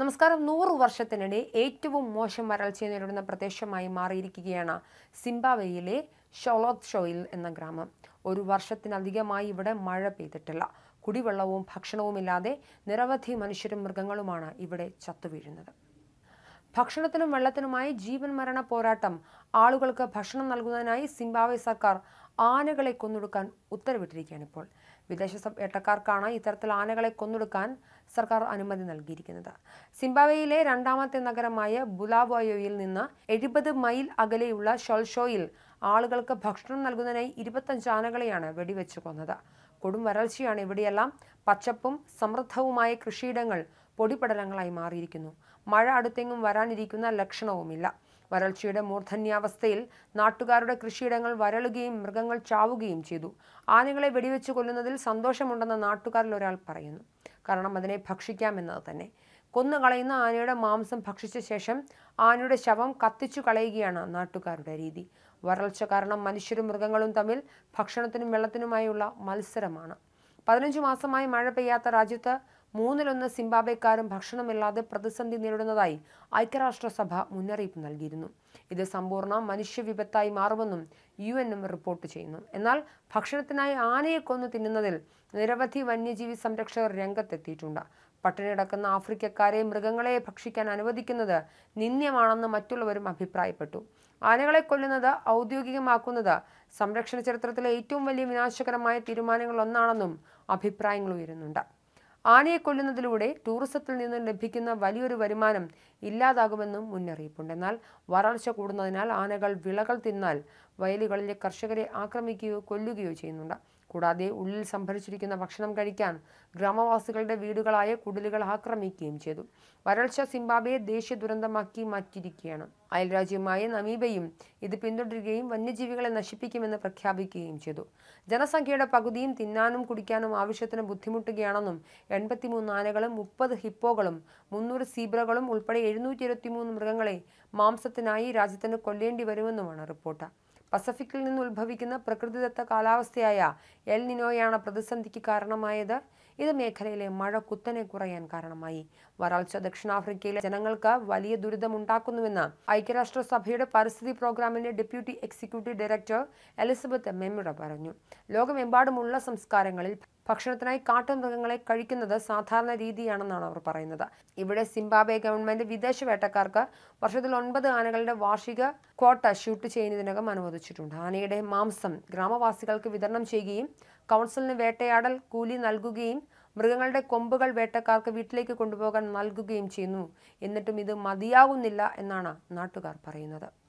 നമസ്കാരം നൂറ് വർഷത്തിനിടെ ഏറ്റവും മോശം വരൾച്ച നേരിടുന്ന പ്രദേശമായി മാറിയിരിക്കുകയാണ് സിംബാവയിലെ ഷോളോത് ഷോയിൽ എന്ന ഗ്രാമം ഒരു വർഷത്തിനധികമായി ഇവിടെ മഴ പെയ്തിട്ടില്ല കുടിവെള്ളവും ഭക്ഷണവുമില്ലാതെ നിരവധി മനുഷ്യരും മൃഗങ്ങളുമാണ് ഇവിടെ ചത്തുവീഴുന്നത് ഭക്ഷണത്തിനും വെള്ളത്തിനുമായി ജീവൻ മരണ പോരാട്ടം ആളുകൾക്ക് ഭക്ഷണം നൽകുന്നതിനായി സിംബാവെ സർക്കാർ ആനകളെ കൊന്നൊടുക്കാൻ ഉത്തരവിട്ടിരിക്കുകയാണ് ഇപ്പോൾ വിദേശ ഏട്ടക്കാർക്കാണ് ഇത്തരത്തിൽ ആനകളെ കൊന്നൊടുക്കാൻ സർക്കാർ അനുമതി നൽകിയിരിക്കുന്നത് സിംബാവയിലെ രണ്ടാമത്തെ നഗരമായ ബുലാബോയോയിൽ നിന്ന് എഴുപത് മൈൽ അകലെയുള്ള ഷോൽഷോയിൽ ആളുകൾക്ക് ഭക്ഷണം നൽകുന്നതിനായി ഇരുപത്തഞ്ച് ആനകളെയാണ് വെടിവെച്ച് കൊന്നത് കൊടും വരൾച്ചയാണ് ഇവിടെയെല്ലാം പച്ചപ്പും സമൃദ്ധവുമായ കൃഷിയിടങ്ങൾ പൊടിപടലങ്ങളായി മാറിയിരിക്കുന്നു മഴ അടുത്തെങ്ങും വരാനിരിക്കുന്ന ലക്ഷണവുമില്ല വരൾച്ചയുടെ മൂർധന്യാവസ്ഥയിൽ നാട്ടുകാരുടെ കൃഷിയിടങ്ങൾ വരളുകയും മൃഗങ്ങൾ ചാവുകയും ചെയ്തു ആനകളെ വെടിവെച്ച് കൊല്ലുന്നതിൽ സന്തോഷമുണ്ടെന്ന് നാട്ടുകാരിൽ ഒരാൾ പറയുന്നു കാരണം അതിനെ ഭക്ഷിക്കാമെന്നത് തന്നെ കൊന്നു കളയുന്ന ആനയുടെ മാംസം ഭക്ഷിച്ച ശേഷം ആനയുടെ ശവം കത്തിച്ചു കളയുകയാണ് നാട്ടുകാരുടെ രീതി വരൾച്ച കാരണം മനുഷ്യരും മൃഗങ്ങളും തമ്മിൽ ഭക്ഷണത്തിനും വെള്ളത്തിനുമായുള്ള മത്സരമാണ് പതിനഞ്ച് മാസമായി മഴ പെയ്യാത്ത രാജ്യത്ത് മൂന്നിലൊന്ന് സിംബാബേക്കാരും ഭക്ഷണമില്ലാതെ പ്രതിസന്ധി നേരിടുന്നതായി ഐക്യരാഷ്ട്രസഭ മുന്നറിയിപ്പ് നൽകിയിരുന്നു ഇത് സമ്പൂർണ്ണ മനുഷ്യ വിപത്തായി മാറുമെന്നും യു എന്നും റിപ്പോർട്ട് ചെയ്യുന്നു എന്നാൽ ഭക്ഷണത്തിനായി ആനയെ കൊന്നു തിന്നുന്നതിൽ നിരവധി വന്യജീവി സംരക്ഷകർ രംഗത്തെത്തിയിട്ടുണ്ട് പട്ടിണിടക്കുന്ന ആഫ്രിക്കക്കാരെ മൃഗങ്ങളെ ഭക്ഷിക്കാൻ അനുവദിക്കുന്നത് നിന്ദ്യമാണെന്ന് മറ്റുള്ളവരും അഭിപ്രായപ്പെട്ടു ആനകളെ കൊല്ലുന്നത് ഔദ്യോഗികമാക്കുന്നത് സംരക്ഷണ ചരിത്രത്തിലെ ഏറ്റവും വലിയ വിനാശകരമായ തീരുമാനങ്ങളൊന്നാണെന്നും അഭിപ്രായങ്ങൾ ഉയരുന്നുണ്ട് ആനയെ കൊല്ലുന്നതിലൂടെ ടൂറിസത്തിൽ നിന്ന് ലഭിക്കുന്ന വലിയൊരു വരുമാനം ഇല്ലാതാകുമെന്നും മുന്നറിയിപ്പുണ്ട് എന്നാൽ വരൾച്ച കൂടുന്നതിനാൽ ആനകൾ വിളകൾ തിന്നാൽ വയലുകളിലെ കർഷകരെ ആക്രമിക്കുകയോ കൊല്ലുകയോ ചെയ്യുന്നുണ്ട് കൂടാതെ ഉള്ളിൽ സംഭരിച്ചിരിക്കുന്ന ഭക്ഷണം കഴിക്കാൻ ഗ്രാമവാസികളുടെ വീടുകളായ കുടലുകൾ ആക്രമിക്കുകയും ചെയ്തു വരൾച്ച സിംബാബ്വെ ദേശീയ ദുരന്തമാക്കി മാറ്റിയിരിക്കുകയാണ് അയൽരാജ്യമായ നമീബയും ഇത് പിന്തുടരുകയും വന്യജീവികളെ നശിപ്പിക്കുമെന്ന് പ്രഖ്യാപിക്കുകയും ചെയ്തു ജനസംഖ്യയുടെ പകുതിയും തിന്നാനും കുടിക്കാനും ആവശ്യത്തിന് ബുദ്ധിമുട്ടുകയാണെന്നും എൺപത്തിമൂന്ന് ആനകളും മുപ്പത് ഹിപ്പോകളും മുന്നൂറ് സീബ്രകളും ഉൾപ്പെടെ എഴുന്നൂറ്റി മൃഗങ്ങളെ മാംസത്തിനായി രാജ്യത്തിന് കൊല്ലേണ്ടി വരുമെന്നുമാണ് റിപ്പോർട്ട് പസഫിക്കിൽ നിന്ന് ഉത്ഭവിക്കുന്ന പ്രകൃതിദത്ത കാലാവസ്ഥയായ എൽ നിനോയാണ് പ്രതിസന്ധിക്ക് കാരണമായത് ഇത് മേഖലയിലെ മഴ കുത്തനെ കുറയാൻ കാരണമായി വരൾച്ച ദക്ഷിണാഫ്രിക്കയിലെ ജനങ്ങൾക്ക് വലിയ ദുരിതമുണ്ടാക്കുന്നുവെന്ന് ഐക്യരാഷ്ട്രസഭയുടെ പരിസ്ഥിതി പ്രോഗ്രാമിന്റെ ഡെപ്യൂട്ടി എക്സിക്യൂട്ടീവ് ഡയറക്ടർ എലിസബത്ത് മെമ്മിട പറഞ്ഞു ലോകമെമ്പാടുമുള്ള സംസ്കാരങ്ങളിൽ ഭക്ഷണത്തിനായി മൃഗങ്ങളെ കഴിക്കുന്നത് സാധാരണ രീതിയാണെന്നാണ് അവർ പറയുന്നത് ഇവിടെ സിംബാബെ ഗവൺമെന്റ് വിദേശ വേട്ടക്കാർക്ക് വർഷത്തിൽ ഒൻപത് ആനകളുടെ വാർഷിക ക്വാട്ട ഷൂട്ട് ചെയ്യുന്നതിനകം അനുവദിച്ചിട്ടുണ്ട് ആനയുടെ മാംസം ഗ്രാമവാസികൾക്ക് വിതരണം ചെയ്യുകയും കൗൺസിലിന് വേട്ടയാടൽ കൂലി നൽകുകയും മൃഗങ്ങളുടെ കൊമ്പുകൾ വേട്ടക്കാർക്ക് വീട്ടിലേക്ക് കൊണ്ടുപോകാൻ നൽകുകയും ചെയ്യുന്നു എന്നിട്ടും ഇത് മതിയാകുന്നില്ല എന്നാണ് നാട്ടുകാർ പറയുന്നത്